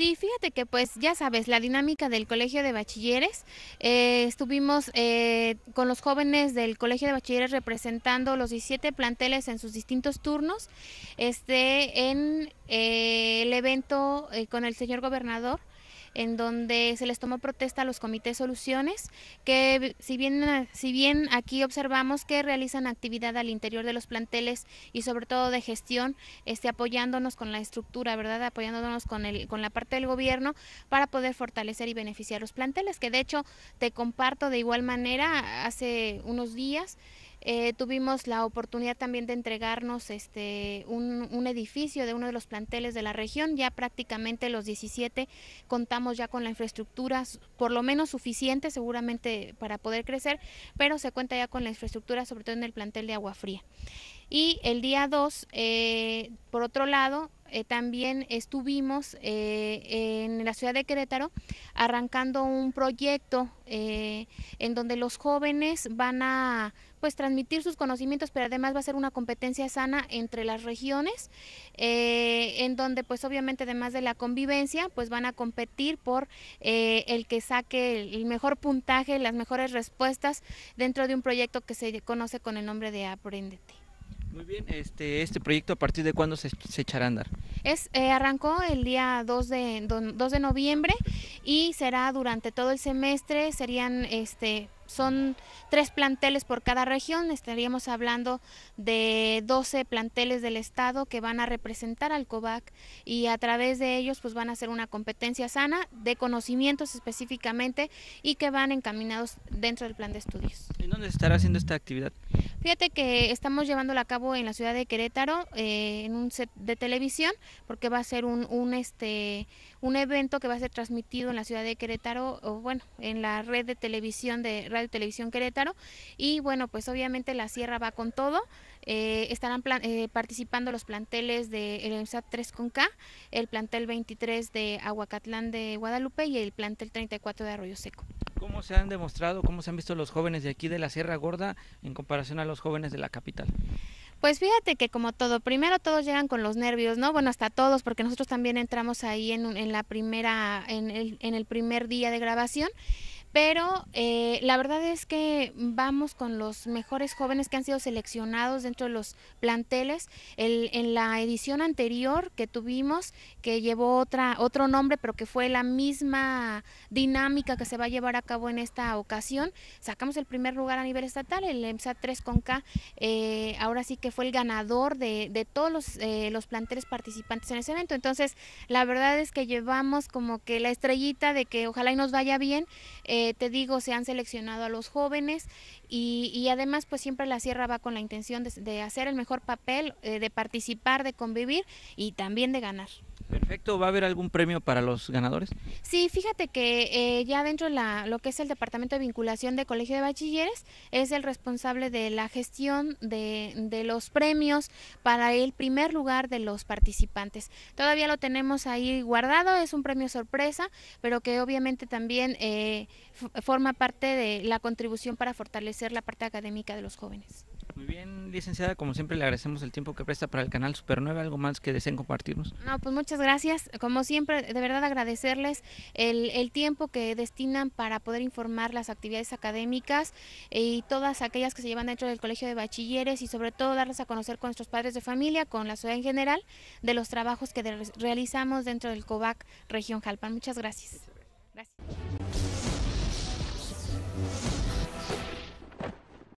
Sí, fíjate que pues ya sabes, la dinámica del Colegio de Bachilleres, eh, estuvimos eh, con los jóvenes del Colegio de Bachilleres representando los 17 planteles en sus distintos turnos, este, en eh, el evento con el señor gobernador en donde se les tomó protesta a los comités soluciones, que si bien, si bien aquí observamos que realizan actividad al interior de los planteles y sobre todo de gestión, este, apoyándonos con la estructura, ¿verdad? Apoyándonos con, el, con la parte del gobierno para poder fortalecer y beneficiar los planteles, que de hecho te comparto de igual manera hace unos días. Eh, tuvimos la oportunidad también de entregarnos este, un, edificio de uno de los planteles de la región. Ya prácticamente los 17 contamos ya con la infraestructura, por lo menos suficiente seguramente para poder crecer, pero se cuenta ya con la infraestructura, sobre todo en el plantel de Agua Fría. Y el día 2, eh, por otro lado, eh, también estuvimos eh, en la ciudad de Querétaro arrancando un proyecto eh, en donde los jóvenes van a pues transmitir sus conocimientos, pero además va a ser una competencia sana entre las regiones, en donde pues obviamente además de la convivencia, pues van a competir por el que saque el, mejor puntaje, las mejores respuestas dentro de un proyecto que se conoce con el nombre de Aprendete. Muy bien, este, este proyecto, ¿a partir de cuándo se, se echará a andar? Es, eh, arrancó el día 2 de, 2 de noviembre y será durante todo el semestre, serían este, son tres planteles por cada región, estaríamos hablando de 12 planteles del Estado que van a representar al COVAC y a través de ellos pues van a hacer una competencia sana de conocimientos específicamente y que van encaminados dentro del plan de estudios. ¿En dónde se estará haciendo esta actividad? Fíjate que estamos llevándolo a cabo en la ciudad de Querétaro, eh, en un set de televisión, porque va a ser un, un, este, un evento que va a ser transmitido en la ciudad de Querétaro, o bueno, en la red de televisión de Radio Televisión Querétaro. Y bueno, pues obviamente la sierra va con todo. Eh, estarán eh, participando los planteles de el 3 con K, el plantel 23 de Aguacatlán de Guadalupe y el plantel 34 de Arroyo Seco. ¿Cómo se han demostrado, cómo se han visto los jóvenes de aquí de la Sierra Gorda en comparación a los jóvenes de la capital? Pues fíjate que como todo, primero todos llegan con los nervios, ¿no? Bueno, hasta todos, porque nosotros también entramos ahí en, la primera, en el primer día de grabación pero eh, la verdad es que vamos con los mejores jóvenes que han sido seleccionados dentro de los planteles. en la edición anterior que tuvimos, que llevó otra, otro nombre, pero que fue la misma dinámica que se va a llevar a cabo en esta ocasión, sacamos el primer lugar a nivel estatal, el EMSA 3 con K. Eh, ahora sí que fue el ganador de, todos los, eh, los planteles participantes en ese evento. Entonces, la verdad es que llevamos como que la estrellita de que ojalá y nos vaya bien. Eh, te digo, se han seleccionado a los jóvenes y, además pues siempre la sierra va con la intención de, hacer el mejor papel, eh, de participar, de convivir y también de ganar. Perfecto, ¿va a haber algún premio para los ganadores? Sí, fíjate que eh, ya dentro de lo que es el Departamento de Vinculación de Colegio de Bachilleres es el responsable de la gestión de, los premios para el primer lugar de los participantes. Todavía lo tenemos ahí guardado, es un premio sorpresa, pero que obviamente también eh, forma parte de la contribución para fortalecer la parte académica de los jóvenes. Muy bien, licenciada, como siempre le agradecemos el tiempo que presta para el canal Super 9. ¿Algo más que deseen compartirnos? No, pues muchas gracias. Como siempre, de verdad agradecerles el, tiempo que destinan para poder informar las actividades académicas eh, y todas aquellas que se llevan dentro del Colegio de Bachilleres y sobre todo darles a conocer con nuestros padres de familia, con la ciudad en general, de los trabajos que realizamos dentro del COVAC Región Jalpan. Muchas gracias.